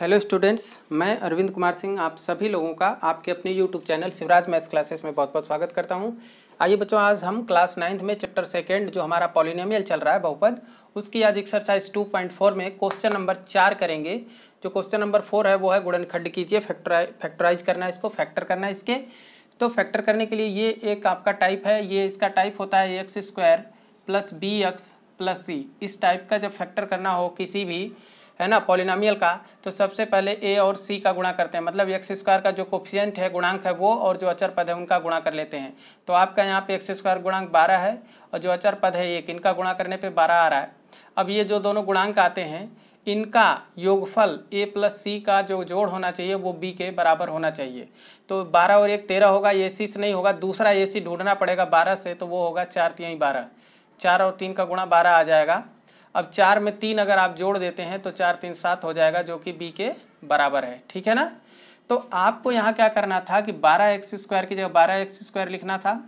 hello students मैं अरविंद कुमार सिंह आप सभी लोगों का आपके अपने YouTube channel Shivraj maths classes में बहुत बहुत स्वागत करता हूं आइए बच्चों आज हम क्लास नाइन्थ में चैप्टर सेकेंड जो हमारा पॉलिनेमियल चल रहा है बहुपद उसकी आज एक्सरसाइज 2.4 में क्वेश्चन नंबर चार करेंगे जो क्वेश्चन नंबर फोर है वो है गुड़न खंड कीजिए फैक्टराइ फैक्टराइज करना है इसको फैक्टर करना है इसके तो फैक्टर करने के लिए ये एक आपका टाइप है ये इसका टाइप होता है x square plus b x plus c इस टाइप का जब फैक्टर करना हो किसी भी है ना पॉलिनामियल का तो सबसे पहले ए और सी का गुणा करते हैं मतलब एक्स स्क्वायर का जो कोफिशियंट है गुणांक है वो और जो अचर पद है उनका गुणा कर लेते हैं तो आपका यहाँ पे एक्स स्क्वायर गुणांक बारह है और जो अचर पद है एक इनका गुणा करने पर बारह आ रहा है अब ये जो दोनों गुणांक आते हैं इनका योगफल ए प्लस सी का जो जोड़ होना चाहिए वो बी के बराबर होना चाहिए तो बारह और एक तेरह होगा ए सी से नहीं होगा दूसरा ए सी ढूंढना पड़ेगा बारह से तो वो होगा चार तीन बारह चार और तीन का गुणा बारह आ जाएगा अब चार में तीन अगर आप जोड़ देते हैं तो चार तीन सात हो जाएगा जो कि बी के बराबर है ठीक है ना तो आपको यहाँ क्या करना था कि बारह एक्स स्क्वायर की जगह बारह एक्स स्क्वायर लिखना था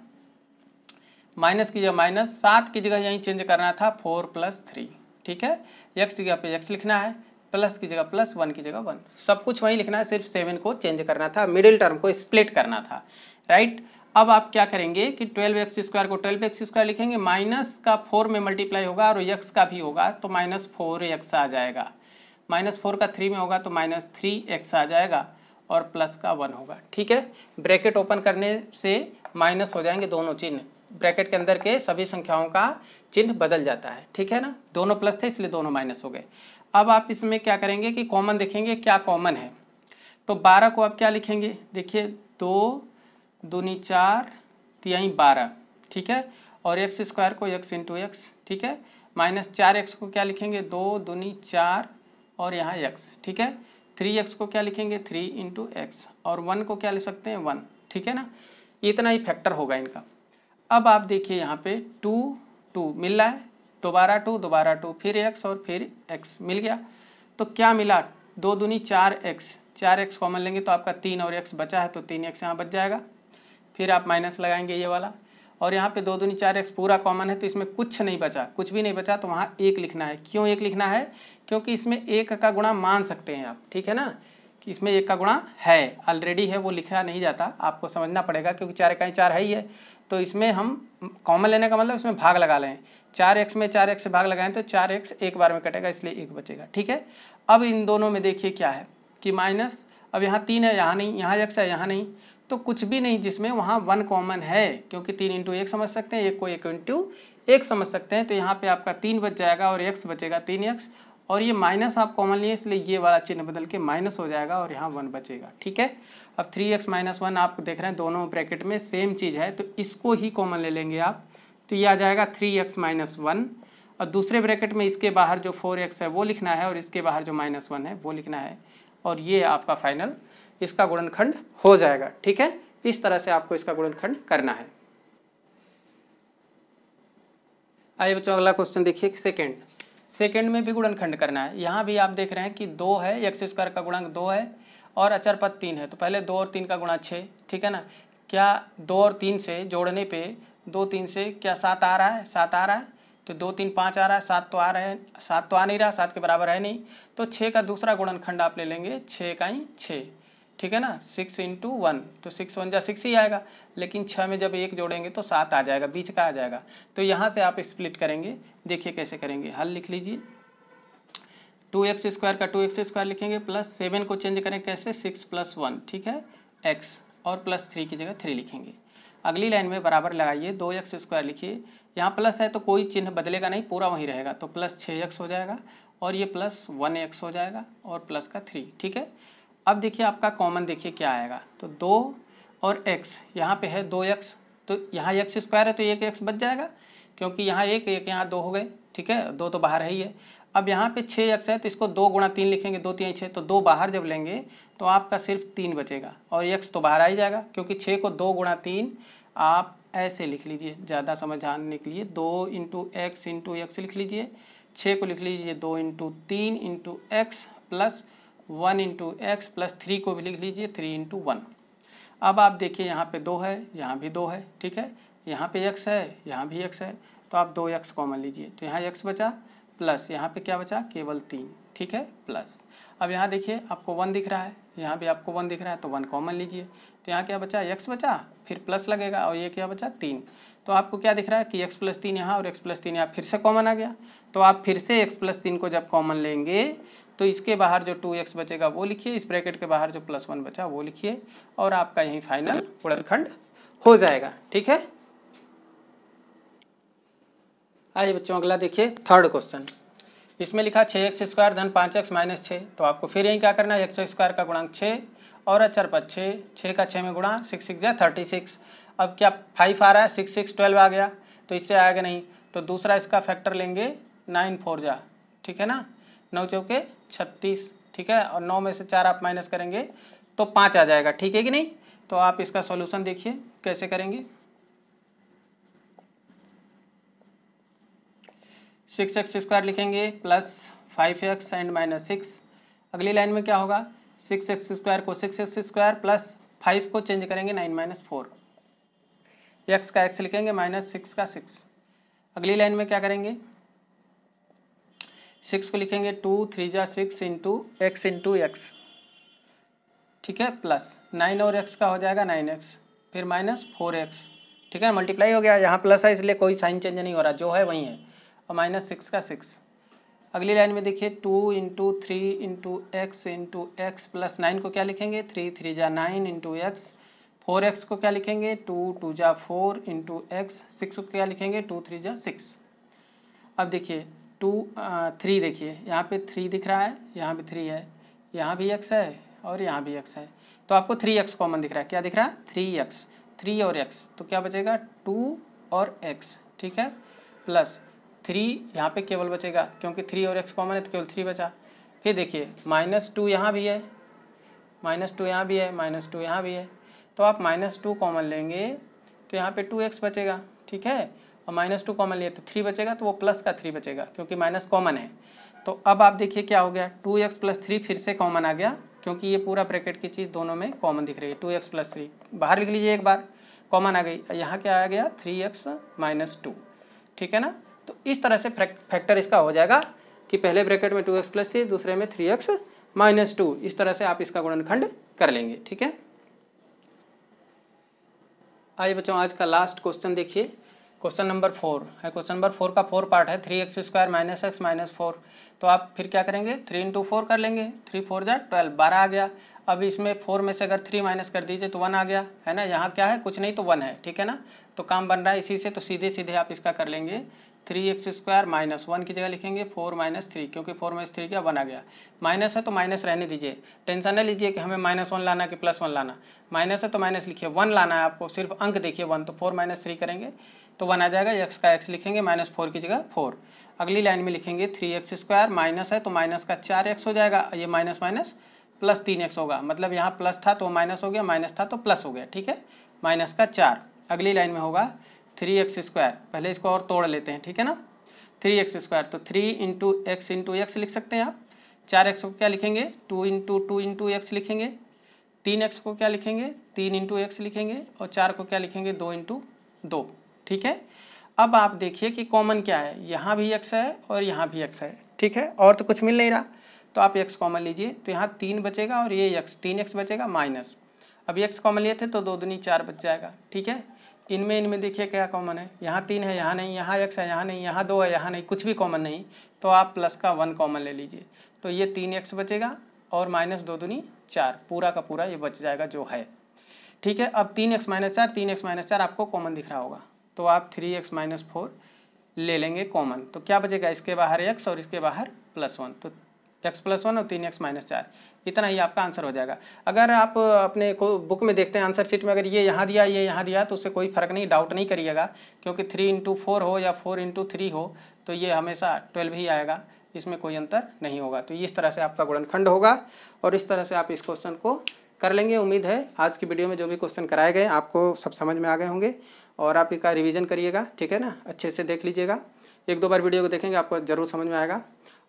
माइनस की जगह माइनस सात की जगह यहीं चेंज करना था फोर प्लस थ्री ठीक है एक्स की जगह पे एक्स लिखना है प्लस की जगह प्लस वन की जगह वन सब कुछ वहीं लिखना है सिर्फ सेवन को चेंज करना था मिडिल टर्म को स्प्लिट करना था राइट अब आप क्या करेंगे कि ट्वेल्व एक्स स्क्वायर को ट्वेल्व एक्स स्क्वायर लिखेंगे माइनस का फोर में मल्टीप्लाई होगा और एक्स का भी होगा तो माइनस फोर एक्स आ जाएगा माइनस फोर का थ्री में होगा तो माइनस थ्री एक्स आ जाएगा और प्लस का वन होगा ठीक है ब्रैकेट ओपन करने से माइनस हो जाएंगे दोनों चिन्ह ब्रैकेट के अंदर के सभी संख्याओं का चिन्ह बदल जाता है ठीक है ना दोनों प्लस थे इसलिए दोनों माइनस हो गए अब आप इसमें क्या करेंगे कि कॉमन देखेंगे क्या कॉमन है तो बारह को आप क्या लिखेंगे देखिए दो दूनी चार तिहाई बारह ठीक है और एक्स स्क्वायर को एक्स इंटू एक्स ठीक है माइनस चार एक्स को क्या लिखेंगे दो दूनी चार और यहाँ एक्स ठीक है थ्री एक्स को क्या लिखेंगे थ्री इंटू एक्स और वन को क्या लिख सकते हैं वन ठीक है ना इतना ही फैक्टर होगा इनका अब आप देखिए यहाँ पे टू टू मिल रहा है दोबारा टू दोबारा टू फिर एक्स और फिर एक्स मिल गया तो क्या मिला दो दूनी चार एक्स चार एक्स कॉमन लेंगे तो आपका तीन और एक्स बचा है तो तीन एक्स यहाँ बच जाएगा फिर आप माइनस लगाएंगे ये वाला और यहाँ पे दो दूनी चार एक्स पूरा कॉमन है तो इसमें कुछ नहीं बचा कुछ भी नहीं बचा तो वहाँ एक लिखना है क्यों एक लिखना है क्योंकि इसमें एक का गुणा मान सकते हैं आप ठीक है ना कि इसमें एक का गुणा है ऑलरेडी है वो लिखा नहीं जाता आपको समझना पड़ेगा क्योंकि चार इकाई चार है ही है तो इसमें हम कॉमन लेने का मतलब इसमें भाग लगा लें चार एक्स में चार एक्स से भाग लगाएं तो चार एक्स एक बार में कटेगा इसलिए एक बचेगा ठीक है अब इन दोनों में देखिए क्या है कि माइनस अब यहाँ तीन है यहाँ नहीं यहाँ एक्स है यहाँ नहीं तो कुछ भी नहीं जिसमें वहाँ वन कॉमन है क्योंकि तीन इंटू एक समझ सकते हैं एक को एक इंटू एक समझ सकते हैं तो यहाँ पे आपका तीन बच जाएगा और एक्स बचेगा तीन एक्स और ये माइनस आप कॉमन लिए इसलिए ये वाला चिन्ह बदल के माइनस हो जाएगा और यहाँ वन बचेगा ठीक है अब थ्री एक्स माइनस वन आप देख रहे हैं दोनों ब्रैकेट में सेम चीज़ है तो इसको ही कॉमन ले लेंगे आप तो ये आ जाएगा थ्री एक्स माइनस वन और दूसरे ब्रैकेट में इसके बाहर जो फोर एक्स है वो लिखना है और इसके बाहर जो माइनस वन है वो लिखना है और ये आपका फाइनल इसका गुणनखंड हो जाएगा ठीक है इस तरह से आपको इसका गुणनखंड करना है आइए बच्चों अगला क्वेश्चन देखिए सेकंड सेकंड में भी गुणनखंड करना है यहाँ भी आप देख रहे हैं कि दो है एक्स स्क्वायर का गुणांक दो है और अचर पद तीन है तो पहले दो और तीन का गुणा छः ठीक है ना क्या दो और तीन से जोड़ने पे दो तीन से क्या सात आ रहा है सात आ रहा है तो दो तीन पाँच आ रहा है सात तो आ रहे हैं सात तो आ नहीं रहा सात के बराबर है नहीं तो छः का दूसरा गुणनखंड आप ले लेंगे छः का ही छः ठीक है ना सिक्स इंटू वन तो सिक्स वन जा सिक्स ही आएगा लेकिन छः में जब एक जोड़ेंगे तो सात आ जाएगा बीच का आ जाएगा तो यहाँ से आप स्प्लिट करेंगे देखिए कैसे करेंगे हल लिख लीजिए टू एक्स स्क्वायर का टू एक्स स्क्वायर लिखेंगे प्लस सेवन को चेंज करें कैसे सिक्स प्लस वन ठीक है एक्स और प्लस थ्री की जगह थ्री लिखेंगे अगली लाइन में बराबर लगाइए दो एक्स स्क्वायर लिखिए यहाँ प्लस है तो कोई चिन्ह बदलेगा नहीं पूरा वहीं रहेगा तो प्लस छः एक्स हो जाएगा और ये प्लस वन एक्स हो जाएगा और प्लस का थ्री ठीक है अब देखिए आपका कॉमन देखिए क्या आएगा तो दो और एक्स यहाँ पे है दो एक्स तो यहाँ एक स्क्वायर है तो एक एक्स बच जाएगा क्योंकि यहाँ एक एक यहाँ दो हो गए ठीक है दो तो बाहर है ही है अब यहाँ पे छः एक्स है तो इसको दो गुणा तीन लिखेंगे दो तीन छः तो दो बाहर जब लेंगे तो आपका सिर्फ तीन बचेगा और एक्स तो बाहर आ ही जाएगा क्योंकि छः को दो गुणा तीन आप ऐसे लिख लीजिए ज़्यादा समझाने के लिए दो इंटू एक्स इंटू एक्स लिख लीजिए छः को लिख लीजिए दो इंटू तीन into x plus one into x plus three को भी लिख लीजिए थ्री इंटू वन अब आप देखिए यहाँ पे दो है यहाँ भी दो है ठीक है यहाँ पे एक्स है यहाँ भी एक्स है तो आप दो एक्स कॉमन लीजिए तो यहाँ एक्स बचा प्लस यहाँ पे क्या बचा केवल तीन ठीक है प्लस अब यहाँ देखिए आपको वन दिख रहा है यहाँ भी आपको वन दिख रहा है तो वन कॉमन लीजिए तो यहाँ क्या बचा एक्स बचा फिर प्लस लगेगा और ये क्या बचा तीन तो आपको क्या दिख रहा है कि एक्स प्लस तीन यहाँ और एक्स प्लस तीन यहाँ फिर से कॉमन आ गया तो आप फिर से एक्स प्लस तीन को जब कॉमन लेंगे तो इसके बाहर जो टू एक्स बचेगा वो लिखिए इस ब्रैकेट के बाहर जो प्लस वन बचा वो लिखिए और आपका यही फाइनल उड़नखंड हो जाएगा ठीक है आइए बच्चों अगला देखिए थर्ड क्वेश्चन इसमें लिखा छः एक्स स्क्वायर धन पाँच एक्स माइनस छः तो आपको फिर यही क्या करना है एक्स स्क्वायर का गुणांक छः और अचर पद छः छः का छः में गुणा सिक्स सिक्स जाए थर्टी सिक्स अब क्या फाइव आ रहा है सिक्स सिक्स ट्वेल्व आ गया तो इससे आएगा नहीं तो दूसरा इसका फैक्टर लेंगे नाइन फोर जा ठीक है ना नौ चौके छत्तीस ठीक है और नौ में से चार आप माइनस करेंगे तो पाँच आ जाएगा ठीक है कि नहीं तो आप इसका सॉल्यूशन देखिए कैसे करेंगे सिक्स एक्स स्क्वायर लिखेंगे plus five x and minus six अगली लाइन में क्या होगा सिक्स एक्स स्क्वायर को six x square plus five को चेंज करेंगे नाइन माइनस फोर एक्स का एक्स लिखेंगे माइनस सिक्स का सिक्स अगली लाइन में क्या करेंगे सिक्स को लिखेंगे टू थ्री जा six into x into x ठीक है प्लस नाइन और एक्स का हो जाएगा नाइन एक्स फिर माइनस फोर एक्स ठीक है मल्टीप्लाई हो गया यहाँ प्लस है इसलिए कोई साइन चेंज नहीं हो रहा जो है वही है और माइनस सिक्स का सिक्स अगली लाइन में देखिए two into three into x into x plus nine को क्या लिखेंगे थ्री थ्री जा nine into x four x को क्या लिखेंगे टू टू जा फोर इंटू एक्स सिक्स को क्या लिखेंगे टू थ्री जा सिक्स अब देखिए टू थ्री देखिए यहाँ पे थ्री दिख रहा है यहाँ भी थ्री है यहाँ भी एक्स है और यहाँ भी एक्स है तो आपको थ्री एक्स कॉमन दिख रहा है क्या दिख रहा है थ्री एक्स थ्री और एक्स तो क्या बचेगा टू और एक्स ठीक है प्लस थ्री यहाँ पे केवल बचेगा क्योंकि थ्री और एक्स कॉमन है तो केवल थ्री बचा फिर देखिए माइनस टू यहाँ भी है माइनस टू यहाँ भी है माइनस टू यहाँ भी है तो आप माइनस टू कॉमन लेंगे तो यहाँ पे टू एक्स बचेगा ठीक है और माइनस टू कॉमन लिए तो थ्री बचेगा तो वो प्लस का थ्री बचेगा क्योंकि माइनस कॉमन है तो अब आप देखिए क्या हो गया टू एक्स प्लस थ्री फिर से कॉमन आ गया क्योंकि ये पूरा ब्रैकेट की चीज़ दोनों में कॉमन दिख रही है टू एक्स प्लस थ्री बाहर लिख लीजिए एक बार कॉमन आ गई यहाँ क्या आ गया थ्री एक्स माइनस टू ठीक है ना तो इस तरह से फैक्टर इसका हो जाएगा कि पहले ब्रैकेट में टू एक्स प्लस थ्री दूसरे में थ्री एक्स माइनस टू इस तरह से आप इसका गुणनखंड कर लेंगे ठीक है आइए बच्चों आज का लास्ट क्वेश्चन देखिए क्वेश्चन नंबर फोर है क्वेश्चन नंबर फोर का फोर पार्ट है three x square minus x minus four तो आप फिर क्या करेंगे थ्री इंटू फोर कर लेंगे थ्री फोर जाए ट्वेल्व बारह आ गया अब इसमें फोर में से अगर थ्री माइनस कर दीजिए तो वन आ गया है ना यहाँ क्या है कुछ नहीं तो वन है ठीक है ना तो काम बन रहा है इसी से तो सीधे सीधे आप इसका कर लेंगे three x square minus one की जगह लिखेंगे फोर माइनस थ्री क्योंकि फोर माइनस थ्री क्या बना गया माइनस है तो माइनस रहने दीजिए टेंशन ना लीजिए कि हमें माइनस वन लाना कि प्लस वन लाना माइनस है तो माइनस लिखिए वन लाना है आपको सिर्फ अंक देखिए वन तो फोर माइनस थ्री करेंगे तो वन आ जाएगा एक्स का एक्स लिखेंगे माइनस फोर की जगह फोर अगली लाइन में लिखेंगे थ्री एक्स स्क्वायर माइनस है तो माइनस का चार एक्स हो जाएगा ये माइनस माइनस प्लस तीन एक्स होगा मतलब यहाँ प्लस था तो माइनस हो गया माइनस था तो प्लस हो गया ठीक है माइनस का चार अगली लाइन में होगा थ्री एक्स स्क्वायर पहले इसको और तोड़ लेते हैं ठीक है ना थ्री एक्स स्क्वायर तो three into x into x लिख सकते हैं आप चार एक्स को क्या लिखेंगे two into two into x लिखेंगे तीन एक्स को क्या लिखेंगे तीन इंटू एक्स लिखेंगे और चार को क्या लिखेंगे दो इंटू दो ठीक है अब आप देखिए कि कॉमन क्या है यहाँ भी एक्स है और यहाँ भी एक्स है ठीक है और तो कुछ मिल नहीं रहा तो आप एक्स कॉमन लीजिए तो यहाँ तीन बचेगा और ये एक्स तीन एक्स बचेगा माइनस अब एक्स कॉमन लिए थे तो दो दुनी चार बच जाएगा ठीक है इनमें इनमें देखिए क्या कॉमन है यहाँ तीन है यहाँ नहीं यहाँ एक्स है यहाँ नहीं यहाँ दो है यहाँ नहीं कुछ भी कॉमन नहीं तो आप प्लस का वन कॉमन ले लीजिए तो ये तीन एक्स बचेगा और माइनस दो दूनी चार पूरा का पूरा ये बच जाएगा जो है ठीक है अब तीन एक्स माइनस चार तीन एक्स माइनस चार आपको कॉमन दिख रहा होगा तो आप थ्री एक्स माइनस फोर ले लेंगे कॉमन तो क्या बचेगा इसके बाहर एक्स और इसके बाहर प्लस वन तो एक्स प्लस वन और तीन एक्स माइनस चार इतना ही आपका आंसर हो जाएगा अगर आप अपने को बुक में देखते हैं आंसर शीट में अगर ये यहाँ दिया ये यहाँ दिया तो उससे कोई फर्क नहीं डाउट नहीं करिएगा क्योंकि थ्री इंटू फोर हो या फोर इंटू थ्री हो तो ये हमेशा ट्वेल्व ही आएगा इसमें कोई अंतर नहीं होगा तो इस तरह से आपका गुणनखंड होगा और इस तरह से आप इस क्वेश्चन को कर लेंगे उम्मीद है आज की वीडियो में जो भी क्वेश्चन कराए गए आपको सब समझ में आ गए होंगे और आप इनका रिविज़न करिएगा ठीक है ना अच्छे से देख लीजिएगा एक दो बार वीडियो को देखेंगे आपको जरूर समझ में आएगा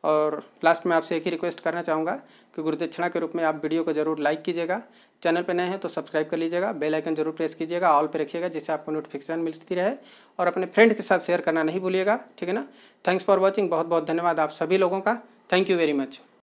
और लास्ट में आपसे एक ही रिक्वेस्ट करना चाहूँगा कि गुरुदक्षिणा के रूप में आप वीडियो को जरूर लाइक कीजिएगा चैनल पर नए हैं तो सब्सक्राइब कर लीजिएगा बेल आइकन जरूर प्रेस कीजिएगा ऑल पर रखिएगा जिससे आपको नोटिफिकेशन मिलती रहे और अपने फ्रेंड के साथ शेयर करना नहीं भूलिएगा ठीक है ना थैंक्स फॉर वॉचिंग बहुत बहुत धन्यवाद आप सभी लोगों का थैंक यू वेरी मच